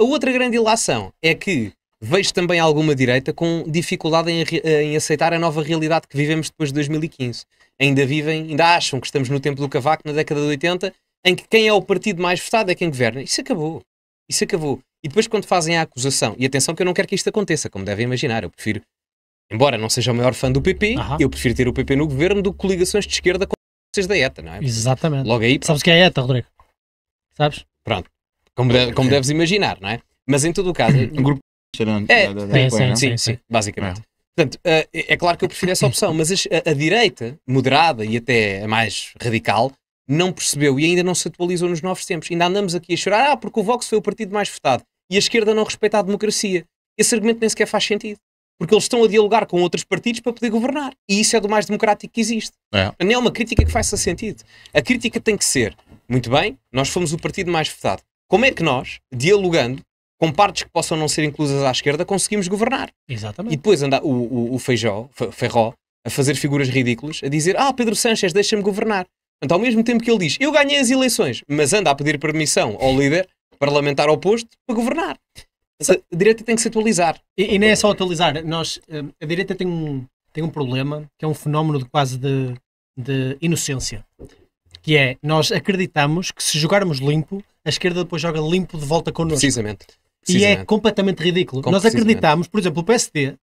A outra grande ilação é que vejo também alguma direita com dificuldade em, em, aceitar a nova realidade que vivemos depois de 2015. Ainda vivem, ainda acham que estamos no tempo do Cavaco, na década de 80, em que quem é o partido mais votado é quem governa. Isso acabou. Isso acabou. E depois, quando fazem a acusação, e atenção que eu não quero que isto aconteça, como devem imaginar, eu prefiro, embora não seja o maior fã do PP, eu prefiro ter o PP no governo do que coligações de esquerda com vocês da ETA, não é? Exatamente. Logo aí. Sabes o que é a ETA, Rodrigo? Sabes? Pronto. Como, de, como é, é. deves imaginar, não é? Mas em todo o caso. Um grupo é, sim, sim, sim, basicamente. É. Portanto, eh, é claro que eu prefiro essa opção, mas a, a direita, moderada e até a mais radical, não percebeu e ainda não se atualizou nos novos tempos. Ainda andamos aqui a chorar, ah, porque o Vox foi o partido mais votado e a esquerda não respeita a democracia. Esse argumento nem sequer faz sentido. Porque eles estão a dialogar com outros partidos para poder governar. E isso é do mais democrático que existe. É. Não é uma crítica que faça sentido. A crítica tem que ser: muito bem, nós fomos o partido mais votado, como é que nós, dialogando com partes que possam não ser inclusas à esquerda, conseguimos governar? Exatamente. E depois anda o, o, o Feijó, Ferró, a fazer figuras ridículas, a dizer: Ah, Pedro Sanches, deixa-me governar. Portanto, ao mesmo tempo que ele diz: Eu ganhei as eleições, mas anda a pedir permissão ao líder parlamentar oposto para governar. A direita tem que se atualizar. E, e nem é só atualizar. Nós, eh, a direita tem um, tem um problema que é um fenómeno de quase de, de inocência que é, nós acreditamos que se jogarmos limpo, a esquerda depois joga limpo de volta connosco. Precisamente. Precisamente. E é completamente ridículo. Com nós acreditamos, por exemplo, o PSD,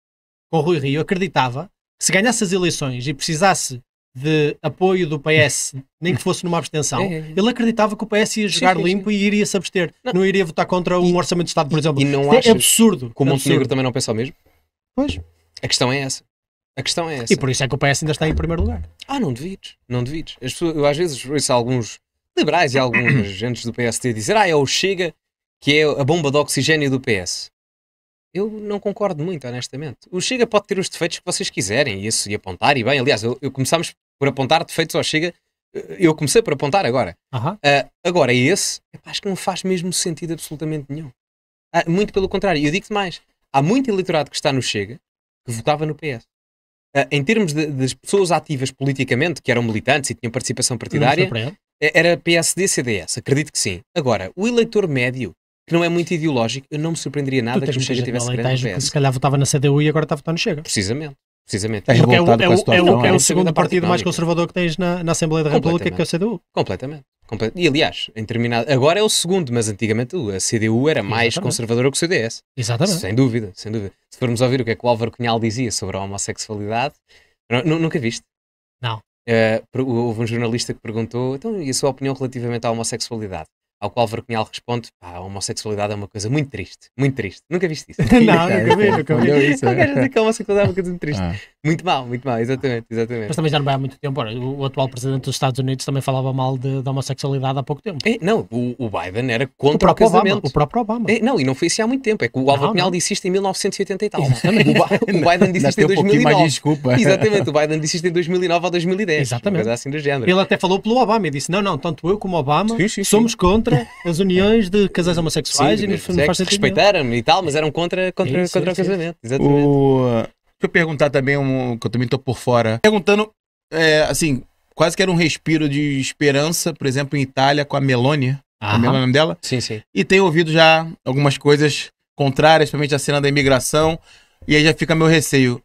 com o Rui Rio, acreditava que se ganhasse as eleições e precisasse de apoio do PS, nem que fosse numa abstenção, é, é, é. ele acreditava que o PS ia jogar sim, sim, limpo sim. e iria se abster. Não, não iria votar contra um e, orçamento de Estado, por exemplo. E não é absurdo. Que o Montenegro absurdo. também não pensa o mesmo? Pois. A questão é essa. A questão é essa. E por isso é que o PS ainda está em primeiro lugar. Ah, não devides, não devides. As pessoas, eu às vezes ouço alguns liberais e alguns agentes do PST dizer ah, é o Chega que é a bomba de oxigênio do PS. Eu não concordo muito, honestamente. O Chega pode ter os defeitos que vocês quiserem isso, e apontar, e bem, aliás, eu, eu começámos por apontar defeitos ao Chega, eh, eu comecei por apontar agora. Uh, agora, esse, epá, acho que não faz mesmo sentido absolutamente nenhum. Ah, muito pelo contrário, eu digo-te mais, há muito eleitorado que está no Chega que votava no PS. Ah, em termos de, das pessoas ativas politicamente, que eram militantes e tinham participação partidária, eh, era PSD, CDS, acredito que sim. Agora, o eleitor médio, que não é muito ideológico, eu não me surpreenderia nada que o Chega tivesse grande PS. Se calhar votava na CDU e agora está a votar no Chega. Precisamente. Precisamente. É, Porque é, o, é, é, é, é o é é segundo partido mais conservador que tens na, na Assembleia da República, que é o CDU. Completamente. E aliás, em terminado, agora é o segundo, mas antigamente uh, a CDU era mais Exatamente. conservadora que o CDS. Exatamente. Sem dúvida, sem dúvida. Se formos ouvir o que é que o Álvaro Cunhal dizia sobre a homossexualidade, nunca viste? Não. Uh, houve um jornalista que perguntou, então, e a sua opinião relativamente à homossexualidade? Ao qual Vercunhal responde: pá, a homossexualidade é uma coisa muito triste, muito triste. Nunca viste isso? não, nunca vi, nunca vi. Isso, não quero dizer que a homossexualidade é uma coisa muito triste. Ah. Muito mal, muito mal, exatamente, exatamente. Mas também já não vai há muito tempo. Ora, o atual presidente dos Estados Unidos também falava mal da homossexualidade há pouco tempo. É, não, o, o, Biden era contra o, o casamento. Obama, o próprio Obama. É, não, e não foi isso há muito tempo. É que o Álvaro Cunhal disse isto em 1980 e tal. O, o Biden disse isto em 2009. Mais desculpa. Exatamente, o Biden disse isto em 2009 ou 2010. Exatamente. Uma assim do género. Ele até falou pelo Obama e disse: não, não, tanto eu como Obama sim, sim, somos sim. contra contra as uniões de casais homossexuais Sim, e não é faz sentido. Respeitaram-me e tal, mas eram contra, contra, isso, contra isso, o casamento. Isso. Exatamente. O... Deixa eu perguntar também, um, que eu também estou por fora. Perguntando, é, assim, quase que era um respiro de esperança, por exemplo, em Itália, com a Meloni. a é o nome dela? Sim, sim. E tenho ouvido já algumas coisas contrárias, principalmente a cena da imigração. E aí já fica meu receio.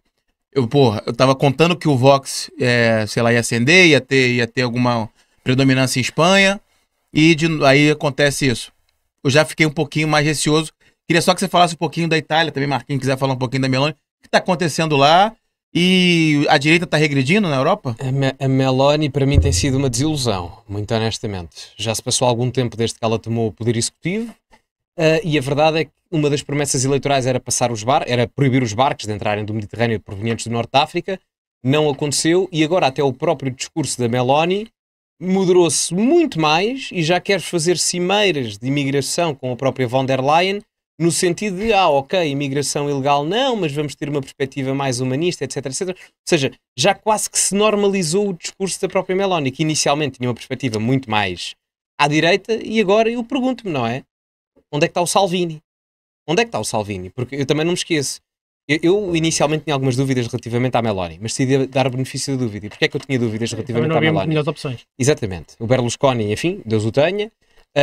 Eu, porra, eu tava contando que o Vox, é, sei lá, ia acender, ia ter, ia ter alguma predominância em Espanha. E de, aí acontece isso. Eu já fiquei um pouquinho mais receoso. Queria só que você falasse um pouquinho da Itália também, Marquinhos, quiser falar um pouquinho da Meloni. O que está acontecendo lá? E a direita está regredindo na Europa? A, Me a Meloni, para mim, tem sido uma desilusão, muito honestamente. Já se passou algum tempo desde que ela tomou o poder executivo, uh, e a verdade é que uma das promessas eleitorais era passar os bar era proibir os barcos de entrarem do Mediterrâneo provenientes do Norte de África. Não aconteceu, e agora até o próprio discurso da Meloni moderou-se muito mais e já quer fazer cimeiras de imigração com a própria von der Leyen, no sentido de, ah, ok, imigração ilegal não, mas vamos ter uma perspectiva mais humanista, etc, etc. Ou seja, já quase que se normalizou o discurso da própria Meloni, que inicialmente tinha uma perspectiva muito mais à direita, e agora eu pergunto-me, não é? Onde é que está o Salvini? Onde é que está o Salvini? Porque eu também não me esqueço, eu, inicialmente tinha algumas dúvidas relativamente à Meloni, mas decidi dar o benefício da dúvida. E porquê é que eu tinha dúvidas relativamente não à Meloni? melhores opções. Exatamente. O Berlusconi, enfim, Deus o tenha, uh,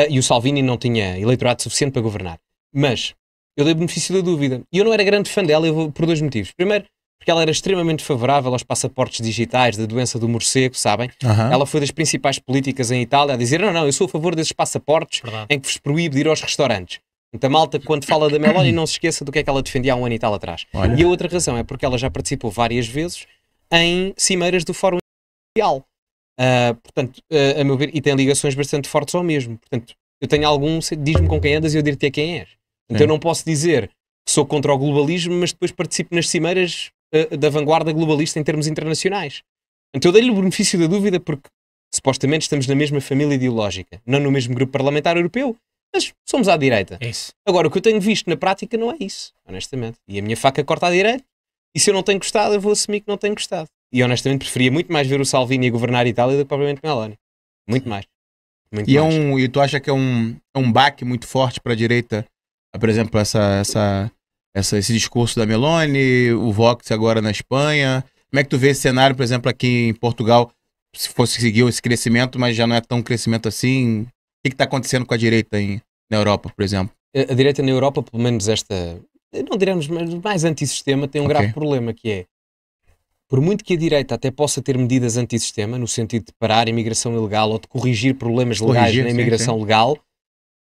e o Salvini não tinha eleitorado suficiente para governar. Mas eu dei o benefício da dúvida. E eu não era grande fã dela eu, por dois motivos. Primeiro, porque ela era extremamente favorável aos passaportes digitais da doença do morcego, sabem? Uhum. Ela foi das principais políticas em Itália a dizer: não, não, eu sou a favor desses passaportes Verdade. em que vos proíbe de ir aos restaurantes. Então, malta, quando fala da Meloni, não se esqueça do que é que ela defendia há um ano e tal atrás. Olha. E a outra razão é porque ela já participou várias vezes em cimeiras do Fórum Mundial. Uh, portanto, uh, a meu ver, e tem ligações bastante fortes ao mesmo. Portanto, eu tenho algum, diz-me com quem andas e eu dir-te a quem és. Então, eu não posso dizer que sou contra o globalismo, mas depois participo nas cimeiras uh, da vanguarda globalista em termos internacionais. Então, eu dei-lhe o benefício da dúvida porque supostamente estamos na mesma família ideológica, não no mesmo grupo parlamentar europeu, mas somos à direita. É isso. Agora, o que eu tenho visto na prática não é isso, honestamente. E a minha faca corta à direita, e se eu não tenho gostado, eu vou assumir que não tenho gostado. E honestamente preferia muito mais ver o Salvini a governar a Itália do que propriamente Meloni. Muito mais. Muito e, é mais. É um, e tu acha que é um, é um baque muito forte para a direita, ah, por exemplo, essa, essa, essa, esse discurso da Meloni, o Vox agora na Espanha? Como é que tu vê esse cenário, por exemplo, aqui em Portugal, se fosse seguir esse crescimento, mas já não é tão crescimento assim? que está acontecendo com a direita em, na Europa, por exemplo? A, a, direita na Europa, pelo menos esta, não diremos mais, mais antissistema, tem um okay. grave problema que é, por muito que a direita até possa ter medidas antissistema, no sentido de parar a imigração ilegal ou de corrigir problemas legais na imigração sim, sim. legal,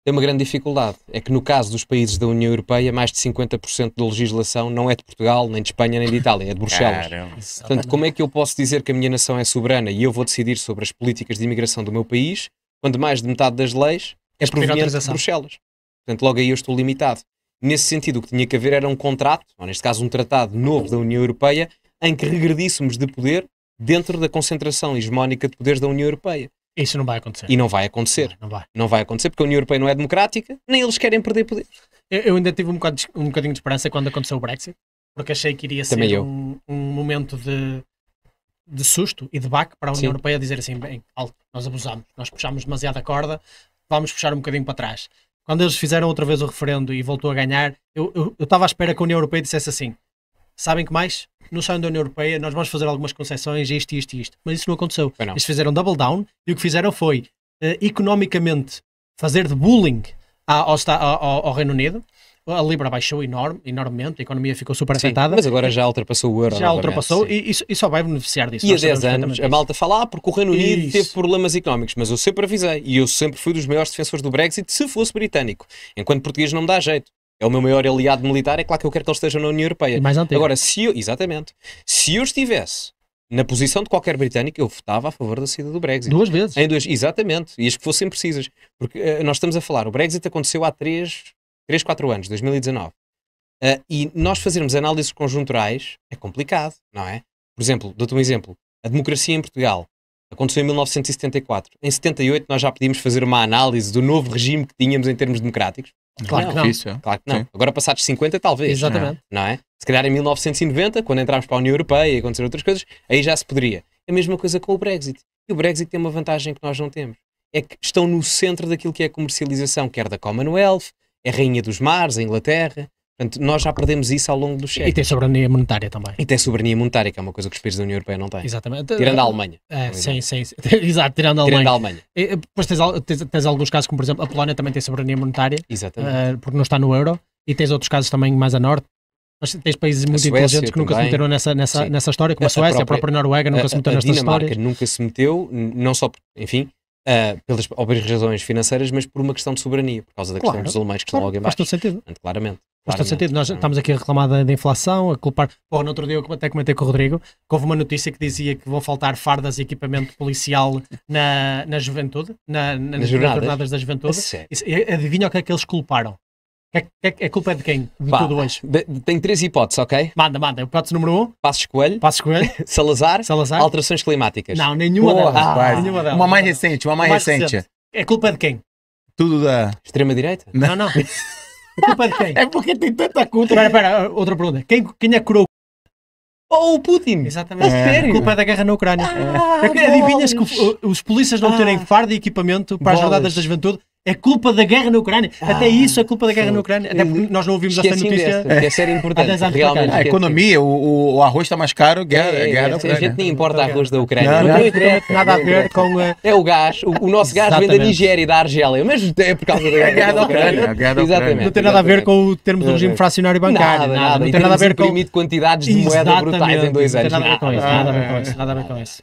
tem uma grande dificuldade. É que no caso dos países da União Europeia, mais de 50% da legislação não é de Portugal, nem de Espanha, nem de Itália, é de Bruxelas. Caramba. Portanto, como é que eu posso dizer que a minha nação é soberana e eu vou decidir sobre as políticas de imigração do meu país quando mais de metade das leis é proveniente de Bruxelas. Portanto, logo aí eu estou limitado. Nesse sentido, o que tinha que haver era um contrato, ou neste caso um tratado novo da União Europeia, em que regredíssemos de poder dentro da concentração hegemónica de poderes da União Europeia. Isso não vai acontecer. E não vai acontecer. Não vai. Não vai, não vai acontecer porque a União Europeia não é democrática, nem eles querem perder poder. Eu, eu ainda tive um, um bocadinho de esperança quando aconteceu o Brexit, porque achei que iria Também ser um, um, momento de de susto e de baque para a União Sim. Europeia dizer assim: bem, alto, nós abusamos, nós puxámos demasiado a corda, vamos puxar um bocadinho para trás. Quando eles fizeram outra vez o referendo e voltou a ganhar, eu estava à espera que a União Europeia dissesse assim: sabem que mais? No saem da União Europeia, nós vamos fazer algumas concessões, isto, isto e isto. Mas isso não aconteceu. Não. Eles fizeram double down e o que fizeram foi, uh, economicamente, fazer de bullying ao, ao, ao, Reino Unido a Libra baixou enorme, enormemente, a economia ficou super afetada. Mas agora já ultrapassou o euro. Já ultrapassou e, e, só vai beneficiar disso. E há 10 anos a malta fala, ah, porque o Reino Unido Isso. teve problemas económicos, mas eu sempre avisei e eu sempre fui dos maiores defensores do Brexit se fosse britânico, enquanto português não me dá jeito. É o meu maior aliado militar, é claro que eu quero que ele esteja na União Europeia. mais Agora, se eu, exatamente, se eu estivesse na posição de qualquer britânico, eu votava a favor da saída do Brexit. Duas vezes. Em duas, exatamente. E as que fossem precisas. Porque uh, nós estamos a falar, o Brexit aconteceu há três, 3, 4 anos, 2019, uh, ah, e nós fazermos análises conjunturais é complicado, não é? Por exemplo, dou-te um exemplo. A democracia em Portugal aconteceu em 1974. Em 78 nós já podíamos fazer uma análise do novo regime que tínhamos em termos democráticos. Claro não, que não. Difícil. É? Claro que não. Sim. Agora passados 50 talvez. Exatamente. Não é? Se calhar em 1990, quando entrámos para a União Europeia e aconteceram outras coisas, aí já se poderia. A mesma coisa com o Brexit. E o Brexit tem uma vantagem que nós não temos. É que estão no centro daquilo que é a comercialização, quer da Commonwealth, é rainha dos mares, a Inglaterra. Portanto, nós já perdemos isso ao longo dos séculos. E tem soberania monetária também. E tem soberania monetária, que é uma coisa que os países da União Europeia não têm. Exatamente. Tirando a Alemanha. É, sim, sim, sim. Exato, tirando a Alemanha. Tirando a Alemanha. E, depois tens, tens, tens, alguns casos, como por exemplo a Polónia também tem soberania monetária. Exatamente. Uh, porque não está no euro. E tens outros casos também mais a norte. Mas tens países muito Suécia, inteligentes que nunca também. se meteram nessa, nessa, nessa história, como a, a Suécia, própria, a própria Noruega nunca a, se meteu nessa nesta história. A Dinamarca nunca se meteu, não só, enfim, uh, pelas óbvias razões financeiras, mas por uma questão de soberania, por causa da claro, questão dos alemães que claro, estão logo em baixo. Faz todo sentido. claramente. Faz todo sentido. Nós hum. estamos aqui a reclamar da, da inflação, a culpar. Pô, no outro dia eu até comentei com o Rodrigo que houve uma notícia que dizia que vão faltar fardas e equipamento policial na, na juventude, na, na, nas, nas jornadas. jornadas. da juventude. É e, adivinha o que é que eles culparam? É, é, é culpa de quem? De Pá, tudo hoje. Tem tenho três hipóteses, ok? Manda, manda. Hipótese número um. Passos Coelho. Passos Coelho. Salazar. Salazar. Alterações climáticas. Não, nenhuma Porra, delas. Ah, nenhuma delas. Uma mais recente, uma mais, mais recente. recente. É culpa de quem? Tudo da... Extrema-direita? Não, não. é culpa de quem? é porque tem tanta culpa. Espera, espera. Outra pergunta. Quem, quem é curou ou oh, o Putin. Exatamente. É. Sério? Culpa é da guerra na Ucrânia. Ah, é. Adivinhas que os polícias não terem ah. farda e equipamento para as rodadas da juventude é culpa da guerra na Ucrânia. Ah, Até isso é culpa da guerra sim. na Ucrânia. Até porque nós não ouvimos esta notícia. É essa era importante. Realmente. A economia, o, o, arroz está mais caro, guerra, é, é, guerra é, A gente nem importa arroz da Ucrânia. Não, não, não nada a ver com. Eh, é o gás. O, o nosso gás vem da Nigéria e da Argélia. Mas é por causa da guerra, é guerra da Ucrânia. Guerra Exatamente. Não tem nada a ver com o termos um regime fracionário bancário. Nada, nada. Não tem nada a ver com. quantidades de moeda brutais em dois anos. Nada a ver com isso. Nada a ver com isso.